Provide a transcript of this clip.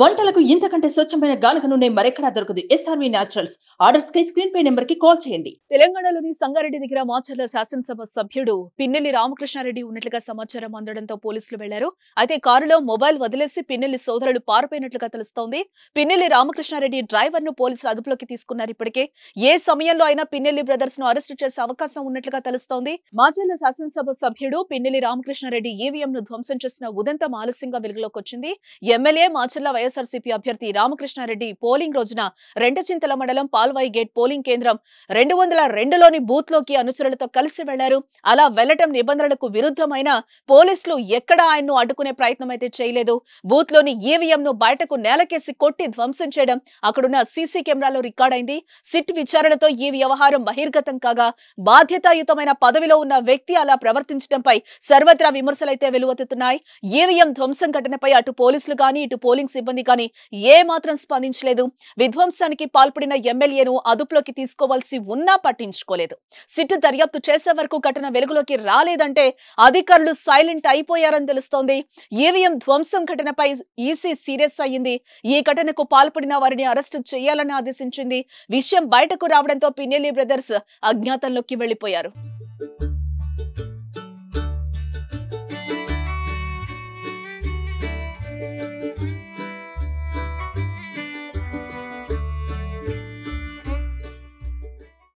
వంటలకు ఇంతకంటే స్వచ్ఛమైన గానుక నూనె మరెక్కడా దొరకదు SRV naturals order sky screen పై నెంబర్ కి కాల్ చేయండి తెలంగాణలోని సంగారెడ్డి దగ్గర మాచర్ల శాసనసభ సభ్యుడు పిన్నెల్లి రామకృష్ణారెడ్డి ఉన్నట్లుగా సమాచారం అందడంతో పోలీసులు వెళ్లారు అయితే కారులో మొబైల్ వదిలేసి పిన్నెల్లి సోదరులు పారిపోయినట్లుగా తెలుస్తోంది పిన్నెల్లి రామకృష్ణారెడ్డి డ్రైవర్ ను పోలీసులు అదుపులోకి తీసుకున్నారు ఇప్పటికే ఏ సమయంలో అయినా పిన్నెల్లి బ్రదర్స్ ను అరెస్టు చేసే అవకాశం ఉన్నట్లుగా తెలుస్తోంది మాచర్ల శాసనసభ సభ్యుడు పిన్నెల్లి రామకృష్ణారెడ్డి ఈవీఎం e ను ధ్వంసం చేసిన ఉదంతం ఆలస్యంగా వెలుగులోకి వచ్చింది ఎమ్మెల్యే మాచర్ల వైఎస్ఆర్సీపీ అభ్యర్థి రామకృష్ణారెడ్డి పోలింగ్ రోజున రెండచింతల మండలం పాల్వాయి గేట్ పోలింగ్ కేంద్రం రెండు వందల రెండులోని బూత్లోకి అనుచరులతో కలిసి వెళ్లారు అలా వెళ్లటం నిబంధనలకు విరుద్ధమైన పోలీసులు ఎక్కడా ఆయన్ను అడ్డుకునే ప్రయత్నం అయితే చేయలేదు బూత్లోని ఈవీఎంను బయటకు నేలకేసి కొట్టి ధ్వంసం చేయడం అక్కడున్న సీసీ కెమెరాలో రికార్డైంది సిట్ విచారణతో ఈ వ్యవహారం బహిర్గతం కాగా బాధ్యతాయుతమైన పదవిలో ఉన్న వ్యక్తి అలా ప్రవర్తించడంపై సర్వత్రా విమర్శలైతే వెలువెత్తుతున్నాయి ఈవీఎం ధ్వంసం ఘటనపై అటు పోలీసులు గాని ఇటు పోలింగ్ సిబ్బంది కానీ ఏ మాత్రం స్పందించలేదు విధ్వంసానికి పాల్పడిన ఎమ్మెల్యేను అదుపులోకి తీసుకోవాల్సి ఉన్నా పట్టించుకోలేదు సిట్ దర్యాప్తు చేసే వరకు ఘటన వెలుగులోకి రాలేదంటే అధికారులు సైలెంట్ అయిపోయారని తెలుస్తోంది ఈవీఎం ధ్వంసం ఘటనపై ఈసీ సీరియస్ అయ్యింది ఈ ఘటనకు పాల్పడిన వారిని అరెస్టు చేయాలని ఆదేశించింది విషయం బయటకు రావడంతో పిన్నెల్లి బ్రదర్స్ అజ్ఞాతంలోకి వెళ్లిపోయారు